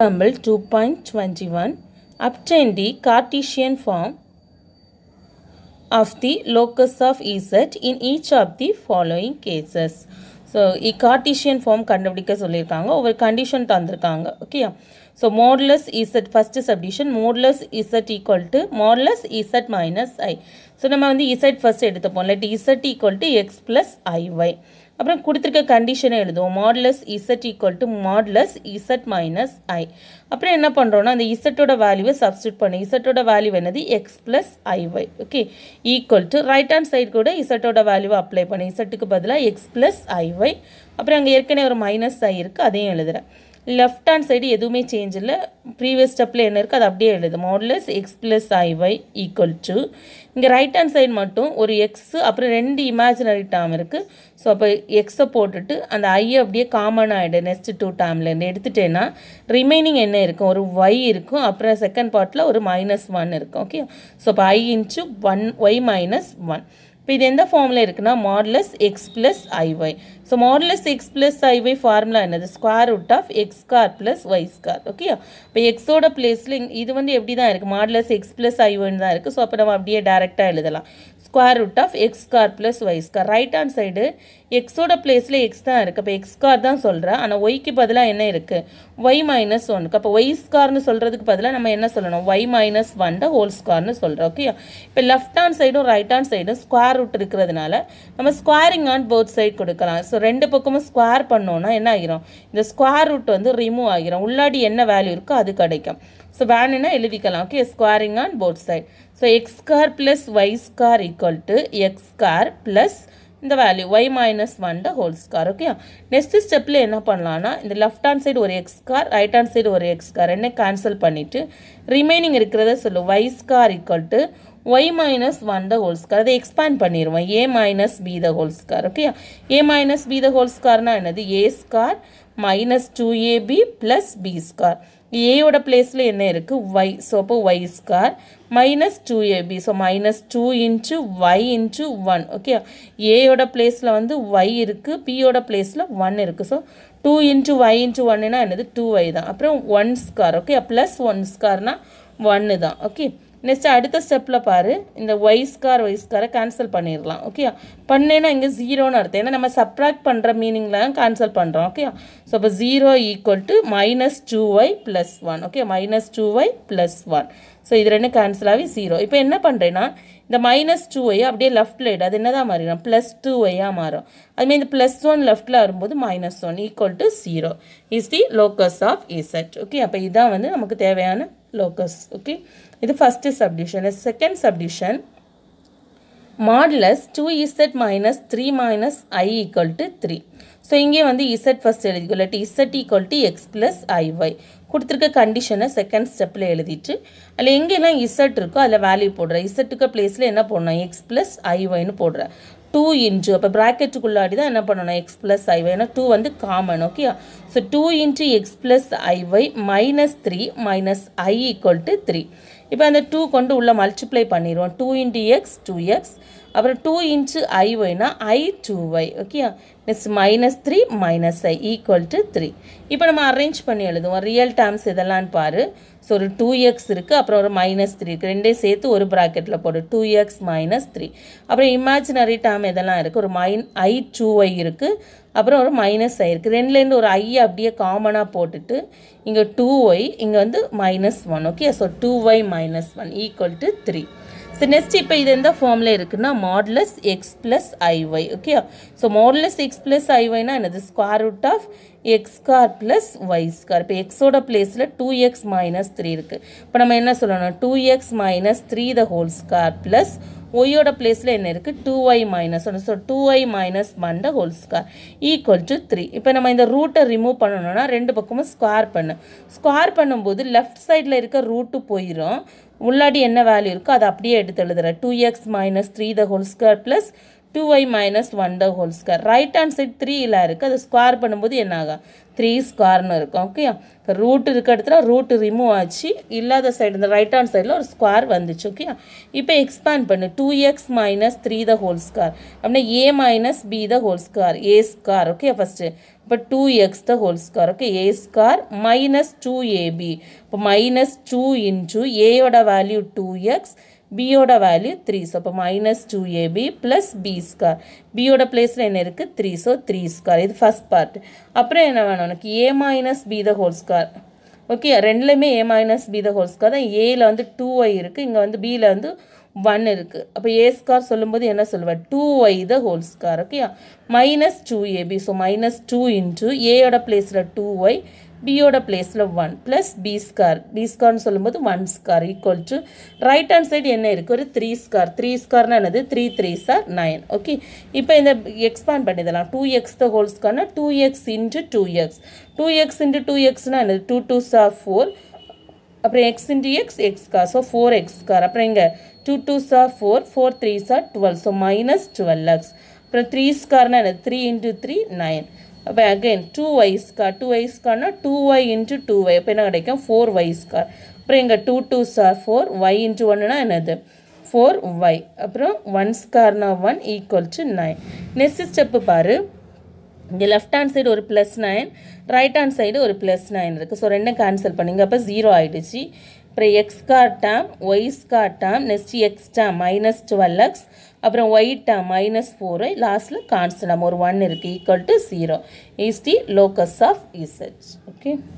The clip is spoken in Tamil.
Example 2.21 Obtain the Cartesian form of the locus of Z in each of the following cases. So, so Cartesian form கண்டுபிடிக்க சொல்லியிருக்காங்க ஒவ்வொரு கண்டிஷன் தந்திருக்காங்க okay? So modulus z first subdition, modulus z equal to modulus z minus i. So நம்ம வந்து z first எடுத்தப் போன் let z equal to x plus iy. அப்படும் கொடுத்துருக்க condition எழுதுவோம் modulus z equal to modulus z minus i. அப்படும் என்ன பண்ணுறோன்னா அந்த இசட்டோட வேல்யூவை சப்ஸ்டியூட் பண்ணி இசட்டோட வேல்யூ என்னது x plus X plus I Y okay equal to right hand side கூட இசட்டோட apply பண்ணு, பண்ணி இசட்டுக்கு பதிலாக எக்ஸ் ப்ளஸ் ஐஒய் அப்படும் அங்கு ஏற்கனவே ஒரு minus i இருக்கு, அதையும் எழுதுகிறேன் லெஃப்ட் ஹேண்ட் சைடு எதுவுமே சேஞ்ச் இல்லை ப்ரீவியஸ் ஸ்டெப்பில் என்ன இருக்குது அது அப்படியே எழுது modulus X plus I Y equal to இங்கே ரைட் ஹேண்ட் சைடு மட்டும் ஒரு எக்ஸு அப்புறம் ரெண்டு இமேஜினரி டேம் இருக்குது ஸோ அப்போ எக்ஸை போட்டுட்டு அந்த ஐயை அப்படியே காமன் ஆகிடு நெக்ஸ்ட் டூ டேம்லேருந்து எடுத்துட்டேன்னா ரிமைனிங் என்ன இருக்கும் ஒரு ஒய் இருக்கும் அப்புறம் செகண்ட் பார்ட்டில் ஒரு மைனஸ் ஒன் இருக்கும் ஓகே ஸோ அப்போ I into one Y minus one இப்போ இது எந்த ஃபார்மில் இருக்குன்னா modulus X plus I Y so modulus X plus I Y formula என்னது square root of X square plus Y square okay இப்போ எக்ஸோட பிளேஸில் இது வந்து எப்படி தான் இருக்குது மாடலஸ் எக்ஸ் ப்ளஸ் ஐஒய்னு தான் இருக்குது ஸோ அப்போ நம்ம அப்படியே டேரெக்டாக எழுதலாம் square root of X square plus Y square right hand side எக்ஸோட பிளேஸில் எக்ஸ் தான் இருக்குது அப்போ எக்ஸ் ஸ்கொயர் தான் சொல்கிறேன் ஆனால் ஒய்க்கு பதிலாக என்ன இருக்குது ஒய் மைனஸ் ஒனுக்கு அப்போ ஒய் ஸ்கார்னு சொல்கிறதுக்கு பதிலாக நம்ம என்ன சொல்லணும் ஒய் மைனஸ் ஒன் தான் ஹோல் ஸ்கார்னு சொல்கிறோம் ஓகே இப்போ லெஃப்ட் ஹேண்ட் சைடும் ரைட் ஹேண்ட் சைடும் ஸ்கொயர் ரூட் இருக்கிறதுனால நம்ம ஸ்கொயரிங் ஆன் போத் சைட் கொடுக்கலாம் ஸோ ரெண்டு பக்கமும் ஸ்கொயர் பண்ணோன்னா என்ன ஆகிரும் இந்த ஸ்கொயர் ரூட் வந்து ரிமூவ் ஆகிரும் உள்ளாடி என்ன வேல்யூ இருக்கோ அது கிடைக்கும் ஸோ வேணுன்னா எழுதிக்கலாம் okay squaring on both side So x square plus y square equal to x square plus இந்த value y minus 1 the whole square okay next stepல என்ன பண்ணலாம்னா இந்த left hand side ஒரு x square right hand side ஒரு x square என்ன cancel பண்ணிட்டு remaining இருக்கிறத சொல்லு y square equal to y minus 1 the whole square அதை expand பண்ணிருவோம் a minus b the whole square okay a minus b the whole square நான் என்னது a square minus 2ab plus b square ஏயோட பிளேஸில் என்ன இருக்குது ஒய் ஸோ அப்போ Y square minus two A B so minus two into Y into one okay ஏயோட பிளேஸில் வந்து ஒய் இருக்குது பியோட பிளேஸில் ஒன் இருக்கு so two into Y into ஒன்னுனா என்னது டூ ஒய் தான் அப்புறம் one square okay plus one ஸ்கார்னால் ஒன்னு தான் ஓகே நெக்ஸ்ட் அடுத்த ஸ்டெப்பில் பாரு இந்த ஒய்ஸ்கார் ஒய்ஸ்காரை கேன்சல் பண்ணிடலாம் ஓகே பண்ணேன்னா இங்கே ஜீரோன்னு அர்த்தம் ஏன்னா நம்ம சப்ராக்ட் பண்ணுற மீனிங்கில் கேன்சல் பண்ணுறோம் ஓகே ஸோ அப்போ zero equal to minus two Y plus one okay minus two Y plus one so இது ரெண்டு கேன்சல் ஆகி ஜீரோ இப்போ என்ன பண்ணுறேன்னா இந்த மைனஸ் டூ ஒய் அப்படியே லெஃப்ட் லைட் அது என்ன தான் மாறிடும் ப்ளஸ் டூ ஒய்யாக மாறும் அதுமாதிரி இந்த ப்ளஸ் ஒன் லெஃப்டில் வரும்போது minus one equal to zero is the locus of Z okay அப்போ இதான் வந்து நமக்கு தேவையான locus. Okay. இது first subdivision. The second subdivision modulus 2z minus 3 minus i equal to 3. So இங்கே வந்து இசட் ஃபஸ்ட் எழுதிக்கோ இல்லாட்டி Z equal to X plus I Y கொடுத்துருக்க கண்டிஷனை செகண்ட் ஸ்டெப்பில் எழுதிட்டு அதில் எங்கெல்லாம் இசட் இருக்கோ அதில் வேல்யூ போடுறேன் இசட்டுக்கு பிளேஸில் என்ன போடணும் எக்ஸ் ப்ளஸ் ஐஒய்னு போடுறேன் டூ இன்ட்டு அப்போ ப்ராக்கெட்டுக்குள்ளாடி தான் என்ன பண்ணணும் எக்ஸ் ப்ளஸ் ஐவை ஏன்னா டூ வந்து common okay so two into X plus ஐவை minus three minus I equal to three இப்போ அந்த டூ கொண்டு உள்ளே மல்டிப்ளை பண்ணிடுவோம் two into X two X அப்புறம் டூ இன்ச்சு ஐ ஒய்னா I two Y okay miss minus three minus I equal to three இப்போ நம்ம அரேஞ்ச் பண்ணி எழுதுவோம் ரியல் டேர்ம்ஸ் இதெல்லாம் பாரு ஸோ ஒரு டூ எக்ஸ் இருக்குது அப்புறம் ஒரு மைனஸ் த்ரீ இருக்குது ரெண்டே சேர்த்து ஒரு ப்ராக்கெட்டில் போடு டூ எக்ஸ் மைனஸ் த்ரீ அப்புறம் இமேஜினரி டேர்ம் இதெல்லாம் இருக்குது ஒரு மைன் ஐ டூ ஒய் இருக்குது அப்புறம் ஒரு மைனஸ் ஐ இருக்குது ரெண்டுலேருந்து ஒரு ஐ அப்படியே காமனாக போட்டுட்டு இங்கே டூ ஒய் இங்கே வந்து minus one okay so two Y minus one equal to three so next இப்போ இது எந்த ஃபார்மில் இருக்குன்னா modulus X plus I Y okay so modulus X plus ஐஒய்னா என்னது square root of X square plus Y square இப்போ எக்ஸோட பிளேஸில் டூ எக்ஸ் மைனஸ் த்ரீ இருக்குது இப்போ நம்ம என்ன சொல்லணும் two X minus three the whole square plus ஒய்யோட பிளேஸில் என்ன இருக்குது டூ ஒய் மைனஸ் ஒன்று ஸோ டூ ஒய் மைனஸ் மண்ட whole square equal to three இப்போ நம்ம இந்த ரூட்டை ரிமூவ் பண்ணணும்னா ரெண்டு பக்கமும் ஸ்கொயர் பண்ணு ஸ்கொயர் பண்ணும்போது லெஃப்ட் சைடில் இருக்க ரூட்டு போயிடும் உள்ளாடி என்ன வேல்யூ இருக்கோ அதை அப்படியே எடுத்து எழுதுறேன் two X minus three the whole square plus two Y minus one the whole square right hand side த்ரீயில் இருக்குது அது ஸ்கொயர் பண்ணும்போது என்ன ஆகும் த்ரீ ஸ்கொயர்னு இருக்கும் ஓகே இப்போ ரூட் இருக்க இடத்துல ரூட் ரிமூவ் ஆச்சு இல்லாத சைடு இந்த ரைட் ஹேண்ட் சைடில் ஒரு ஸ்கொயர் வந்துச்சு ஓகே இப்போ எக்ஸ்பேண்ட் பண்ணு two X minus three the whole square அப்படின்னா A minus B the whole square A square okay first இப்போ two X the whole square okay A square minus two A B இப்போ மைனஸ் டூ இன்ட்டு ஏயோட வேல்யூ டூ எக்ஸ் பியோட வேல்யூ த்ரீ ஸோ அப்போ minus two A B plus B square பியோட பிளேஸில் என்ன இருக்குது த்ரீ ஸோ த்ரீ ஸ்கார் இது ஃபஸ்ட் பார்ட் அப்புறம் என்ன வேணும் உனக்கு A minus B the whole square okay ரெண்டுலேயுமே A minus B the whole square தான் ஏயில் வந்து டூ ஒய் இருக்குது இங்கே வந்து பியில் வந்து ஒன் இருக்குது அப்போ ஏ ஸ்கார் சொல்லும்போது என்ன சொல்லுவேன் two Y the whole square okay minus two A B so minus two into ஏயோட பிளேஸில் டூ ஒய் பியோட பிளேஸில் one plus B square B ஸ்கார்னு சொல்லும்போது one square equal to right hand side என்ன இருக்குது ஒரு த்ரீ ஸ்கார் த்ரீ ஸ்கார்னா என்னது three three star nine okay இப்போ இந்த எக்ஸ்பேண்ட் பண்ணிடலாம் டூ எக்ஸ் த ஹோல் ஸ்கார்னா two X into two X two X into two எக்ஸ்னால் என்னது டூ டூ சார் ஃபோர் அப்புறம் X into X X square so four X square அப்புறம் இங்கே two two star four four three star twelve so minus twelve X அப்புறம் த்ரீ ஸ்கார்னால் என்னது த்ரீ இன்ட்டு த்ரீ நைன் அப்போ again two Y square two Y ஸ்கார்னால் two Y into two Y அப்போ என்ன கிடைக்கும் ஃபோர் ஒய் ஸ்கார் அப்புறம் இங்கே two two star four Y into ஒன்றுனா என்னது ஃபோர் ஒய் அப்புறம் one ஸ்கார்னா one equal to nine next step பாரு இங்கே லெஃப்ட் ஹேண்ட் சைடு ஒரு plus nine right hand side ஒரு ப்ளஸ் நைன் இருக்குது ஸோ ரெண்டும் கேன்சல் பண்ணிங்க அப்போ ஜீரோ ஆகிடுச்சு அப்புறம் X square term Y square term next X term minus twelve X அப்புறம் ஒய் டேம் மைனஸ் ஃபோரு லாஸ்ட்டில் கான்ஸ்டன்ட் ஒரு ஒன் இருக்குது equal to zero is the locus of Z okay